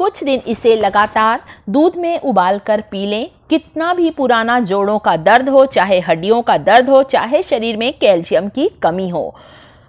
कुछ दिन इसे लगातार दूध में उबाल कर पी लें कितना भी पुराना जोड़ों का दर्द हो चाहे हड्डियों का दर्द हो चाहे शरीर में कैल्शियम की कमी हो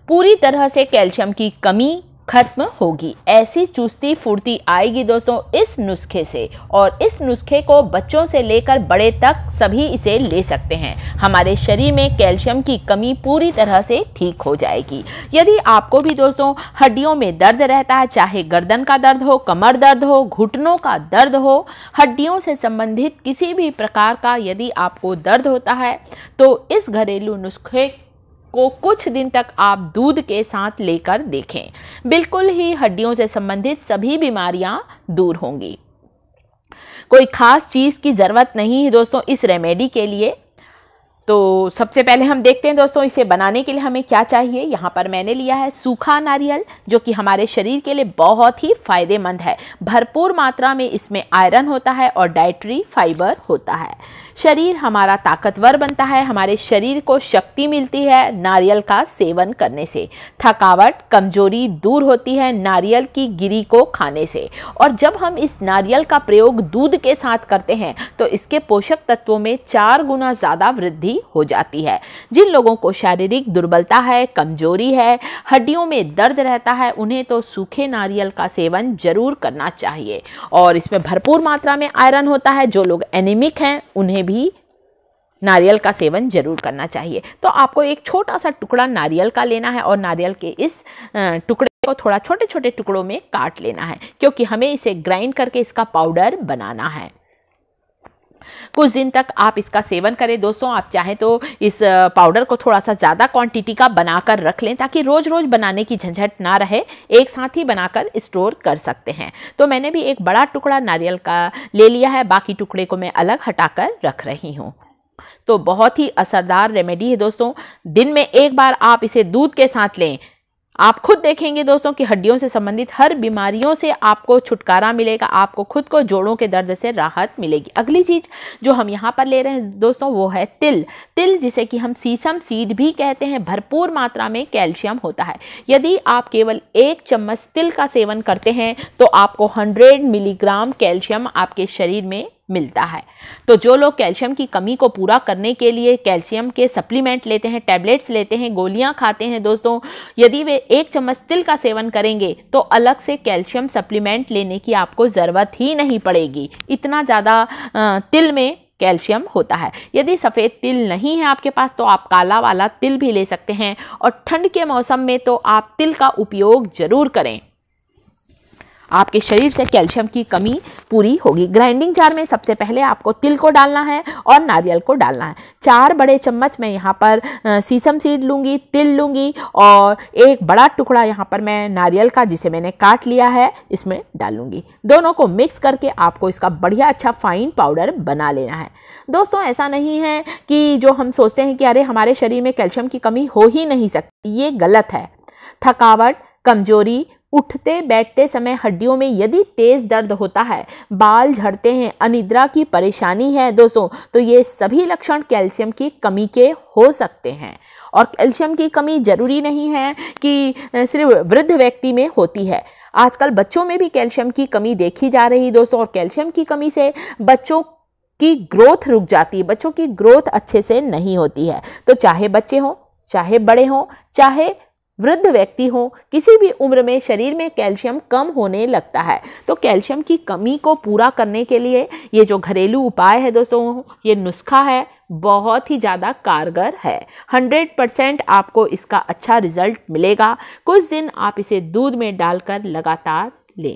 पूरी तरह से कैल्शियम की कमी खत्म होगी ऐसी चुस्ती फुर्ती आएगी दोस्तों इस नुस्खे से और इस नुस्खे को बच्चों से लेकर बड़े तक सभी इसे ले सकते हैं हमारे शरीर में कैल्शियम की कमी पूरी तरह से ठीक हो जाएगी यदि आपको भी दोस्तों हड्डियों में दर्द रहता है चाहे गर्दन का दर्द हो कमर दर्द हो घुटनों का दर्द हो हड्डियों से संबंधित किसी भी प्रकार का यदि आपको दर्द होता है तो इस घरेलू नुस्खे को कुछ दिन तक आप दूध के साथ लेकर देखें बिल्कुल ही हड्डियों से संबंधित सभी बीमारियां दूर होंगी कोई खास चीज़ की ज़रूरत नहीं है दोस्तों इस रेमेडी के लिए तो सबसे पहले हम देखते हैं दोस्तों इसे बनाने के लिए हमें क्या चाहिए यहाँ पर मैंने लिया है सूखा नारियल जो कि हमारे शरीर के लिए बहुत ही फ़ायदेमंद है भरपूर मात्रा में इसमें आयरन होता है और डाइट्री फाइबर होता है शरीर हमारा ताकतवर बनता है हमारे शरीर को शक्ति मिलती है नारियल का सेवन करने से थकावट कमजोरी दूर होती है नारियल की गिरी को खाने से और जब हम इस नारियल का प्रयोग दूध के साथ करते हैं तो इसके पोषक तत्वों में चार गुना ज़्यादा वृद्धि हो जाती है जिन लोगों को शारीरिक दुर्बलता है कमजोरी है हड्डियों में दर्द रहता है उन्हें तो सूखे नारियल का सेवन जरूर करना चाहिए और इसमें भरपूर मात्रा में आयरन होता है जो लोग एनिमिक हैं उन्हें भी भी नारियल का सेवन जरूर करना चाहिए तो आपको एक छोटा सा टुकड़ा नारियल का लेना है और नारियल के इस टुकड़े को थोड़ा छोटे छोटे टुकड़ों में काट लेना है क्योंकि हमें इसे ग्राइंड करके इसका पाउडर बनाना है कुछ दिन तक आप इसका सेवन करें दोस्तों आप चाहें तो इस पाउडर को थोड़ा सा ज़्यादा क्वांटिटी का बनाकर रख लें ताकि रोज़ रोज़ बनाने की झंझट ना रहे एक साथ ही बनाकर स्टोर कर सकते हैं तो मैंने भी एक बड़ा टुकड़ा नारियल का ले लिया है बाकी टुकड़े को मैं अलग हटाकर रख रही हूँ तो बहुत ही असरदार रेमेडी है दोस्तों दिन में एक बार आप इसे दूध के साथ लें आप खुद देखेंगे दोस्तों कि हड्डियों से संबंधित हर बीमारियों से आपको छुटकारा मिलेगा आपको खुद को जोड़ों के दर्द से राहत मिलेगी अगली चीज़ जो हम यहाँ पर ले रहे हैं दोस्तों वो है तिल तिल जिसे कि हम सीसम सीड भी कहते हैं भरपूर मात्रा में कैल्शियम होता है यदि आप केवल एक चम्मच तिल का सेवन करते हैं तो आपको हंड्रेड मिलीग्राम कैल्शियम आपके शरीर में मिलता है तो जो लोग कैल्शियम की कमी को पूरा करने के लिए कैल्शियम के सप्लीमेंट लेते हैं टैबलेट्स लेते हैं गोलियां खाते हैं दोस्तों यदि वे एक चम्मच तिल का सेवन करेंगे तो अलग से कैल्शियम सप्लीमेंट लेने की आपको ज़रूरत ही नहीं पड़ेगी इतना ज़्यादा तिल में कैल्शियम होता है यदि सफ़ेद तिल नहीं है आपके पास तो आप काला वाला तिल भी ले सकते हैं और ठंड के मौसम में तो आप तिल का उपयोग ज़रूर करें आपके शरीर से कैल्शियम की कमी पूरी होगी ग्राइंडिंग जार में सबसे पहले आपको तिल को डालना है और नारियल को डालना है चार बड़े चम्मच मैं यहाँ पर सीसम सीड लूँगी तिल लूँगी और एक बड़ा टुकड़ा यहाँ पर मैं नारियल का जिसे मैंने काट लिया है इसमें डालूँगी दोनों को मिक्स करके आपको इसका बढ़िया अच्छा फाइन पाउडर बना लेना है दोस्तों ऐसा नहीं है कि जो हम सोचते हैं कि अरे हमारे शरीर में कैल्शियम की कमी हो ही नहीं सकती ये गलत है थकावट कमजोरी उठते बैठते समय हड्डियों में यदि तेज़ दर्द होता है बाल झड़ते हैं अनिद्रा की परेशानी है दोस्तों तो ये सभी लक्षण कैल्शियम की कमी के हो सकते हैं और कैल्शियम की कमी ज़रूरी नहीं है कि सिर्फ वृद्ध व्यक्ति में होती है आजकल बच्चों में भी कैल्शियम की कमी देखी जा रही दोस्तों और कैल्शियम की कमी से बच्चों की ग्रोथ रुक जाती है बच्चों की ग्रोथ अच्छे से नहीं होती है तो चाहे बच्चे हों चाहे बड़े हों चाहे वृद्ध व्यक्ति हो किसी भी उम्र में शरीर में कैल्शियम कम होने लगता है तो कैल्शियम की कमी को पूरा करने के लिए ये जो घरेलू उपाय है दोस्तों ये नुस्खा है बहुत ही ज़्यादा कारगर है 100 परसेंट आपको इसका अच्छा रिजल्ट मिलेगा कुछ दिन आप इसे दूध में डालकर लगातार लें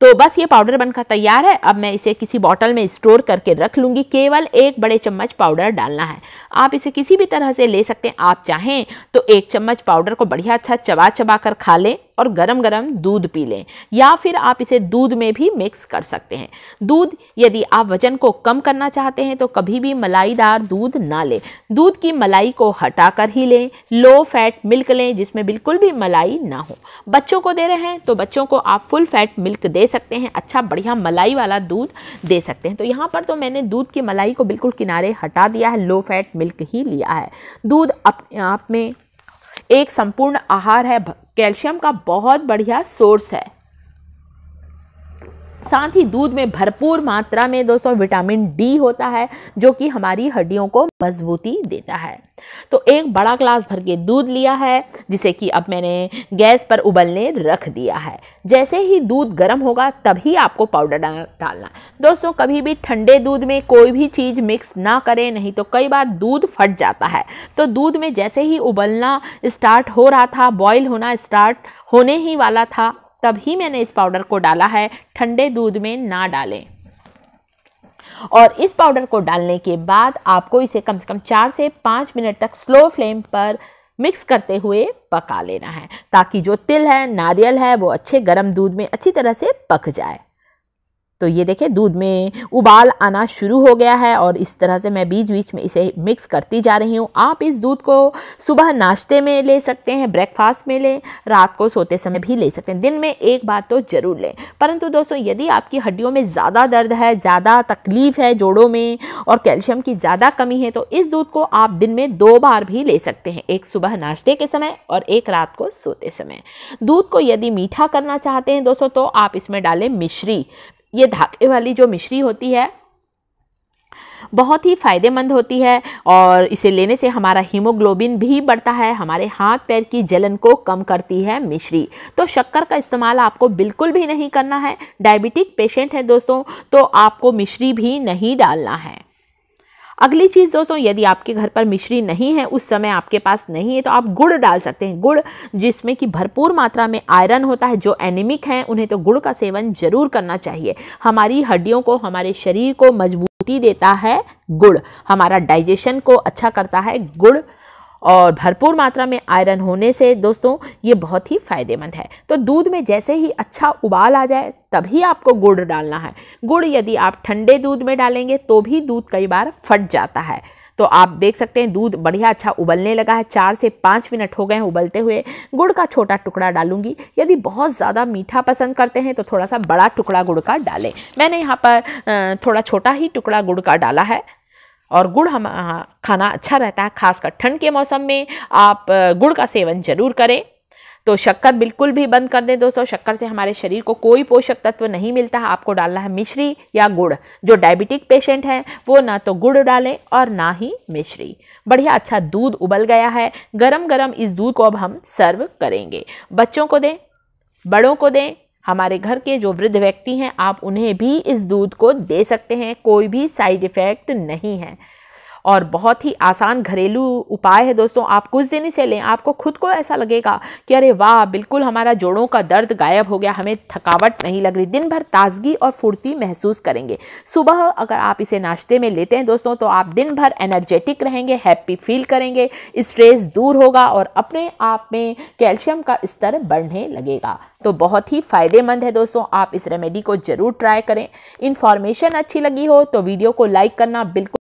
तो बस ये पाउडर बनकर तैयार है अब मैं इसे किसी बॉटल में स्टोर करके रख लूँगी केवल एक बड़े चम्मच पाउडर डालना है आप इसे किसी भी तरह से ले सकते हैं आप चाहें तो एक चम्मच पाउडर को बढ़िया अच्छा चबा चबा कर खा लें और गरम गरम दूध पी लें या फिर आप इसे दूध में भी मिक्स कर सकते हैं दूध यदि आप वजन को कम करना चाहते हैं तो कभी भी मलाईदार दूध ना लें दूध की मलाई को हटाकर ही लें लो फैट मिल्क लें जिसमें बिल्कुल भी मलाई ना हो बच्चों को दे रहे हैं तो बच्चों को आप फुल फैट मिल्क दे सकते हैं अच्छा बढ़िया मलाई वाला दूध दे सकते हैं तो यहाँ पर तो मैंने दूध की मलाई को बिल्कुल किनारे हटा दिया है लो फैट मिल्क ही लिया है दूध अपने आप में एक संपूर्ण आहार है कैल्शियम का बहुत बढ़िया सोर्स है साथ ही दूध में भरपूर मात्रा में दोस्तों विटामिन डी होता है जो कि हमारी हड्डियों को मजबूती देता है तो एक बड़ा ग्लास भर के दूध लिया है जिसे कि अब मैंने गैस पर उबलने रख दिया है जैसे ही दूध गर्म होगा तभी आपको पाउडर डालना दोस्तों कभी भी ठंडे दूध में कोई भी चीज़ मिक्स ना करें नहीं तो कई बार दूध फट जाता है तो दूध में जैसे ही उबलना स्टार्ट हो रहा था बॉयल होना स्टार्ट होने ही वाला था तब ही मैंने इस पाउडर को डाला है ठंडे दूध में ना डालें और इस पाउडर को डालने के बाद आपको इसे कम से कम चार से पाँच मिनट तक स्लो फ्लेम पर मिक्स करते हुए पका लेना है ताकि जो तिल है नारियल है वो अच्छे गर्म दूध में अच्छी तरह से पक जाए तो ये देखें दूध में उबाल आना शुरू हो गया है और इस तरह से मैं बीच बीच में इसे मिक्स करती जा रही हूँ आप इस दूध को सुबह नाश्ते में ले सकते हैं ब्रेकफास्ट में लें रात को सोते समय भी ले सकते हैं दिन में एक बार तो ज़रूर लें परंतु दोस्तों यदि आपकी हड्डियों में ज़्यादा दर्द है ज़्यादा तकलीफ़ है जोड़ों में और कैल्शियम की ज़्यादा कमी है तो इस दूध को आप दिन में दो बार भी ले सकते हैं एक सुबह नाश्ते के समय और एक रात को सोते समय दूध को यदि मीठा करना चाहते हैं दोस्तों तो आप इसमें डालें मिश्री ये धागे वाली जो मिश्री होती है बहुत ही फ़ायदेमंद होती है और इसे लेने से हमारा हीमोग्लोबिन भी बढ़ता है हमारे हाथ पैर की जलन को कम करती है मिश्री तो शक्कर का इस्तेमाल आपको बिल्कुल भी नहीं करना है डायबिटिक पेशेंट है दोस्तों तो आपको मिश्री भी नहीं डालना है अगली चीज़ दोस्तों यदि आपके घर पर मिश्री नहीं है उस समय आपके पास नहीं है तो आप गुड़ डाल सकते हैं गुड़ जिसमें कि भरपूर मात्रा में आयरन होता है जो एनिमिक हैं उन्हें तो गुड़ का सेवन जरूर करना चाहिए हमारी हड्डियों को हमारे शरीर को मजबूती देता है गुड़ हमारा डाइजेशन को अच्छा करता है गुड़ और भरपूर मात्रा में आयरन होने से दोस्तों ये बहुत ही फ़ायदेमंद है तो दूध में जैसे ही अच्छा उबाल आ जाए तभी आपको गुड़ डालना है गुड़ यदि आप ठंडे दूध में डालेंगे तो भी दूध कई बार फट जाता है तो आप देख सकते हैं दूध बढ़िया अच्छा उबलने लगा है चार से पाँच मिनट हो गए हैं उबलते हुए गुड़ का छोटा टुकड़ा डालूंगी यदि बहुत ज़्यादा मीठा पसंद करते हैं तो थोड़ा सा बड़ा टुकड़ा गुड़ का डालें मैंने यहाँ पर थोड़ा छोटा ही टुकड़ा गुड़ का डाला है और गुड़ हम खाना अच्छा रहता है खासकर ठंड के मौसम में आप गुड़ का सेवन जरूर करें तो शक्कर बिल्कुल भी बंद कर दें दोस्तों शक्कर से हमारे शरीर को कोई पोषक तत्व नहीं मिलता है आपको डालना है मिश्री या गुड़ जो डायबिटिक पेशेंट हैं वो ना तो गुड़ डालें और ना ही मिश्री बढ़िया अच्छा दूध उबल गया है गरम गरम इस दूध को अब हम सर्व करेंगे बच्चों को दें बड़ों को दें हमारे घर के जो वृद्ध व्यक्ति हैं आप उन्हें भी इस दूध को दे सकते हैं कोई भी साइड इफ़ेक्ट नहीं है और बहुत ही आसान घरेलू उपाय है दोस्तों आप कुछ दिन से लें आपको खुद को ऐसा लगेगा कि अरे वाह बिल्कुल हमारा जोड़ों का दर्द गायब हो गया हमें थकावट नहीं लग रही दिन भर ताजगी और फुर्ती महसूस करेंगे सुबह अगर आप इसे नाश्ते में लेते हैं दोस्तों तो आप दिन भर एनर्जेटिक रहेंगे हैप्पी फील करेंगे स्ट्रेस दूर होगा और अपने आप में कैल्शियम का स्तर बढ़ने लगेगा तो बहुत ही फ़ायदेमंद है दोस्तों आप इस रेमेडी को ज़रूर ट्राई करें इन्फॉर्मेशन अच्छी लगी हो तो वीडियो को लाइक करना बिल्कुल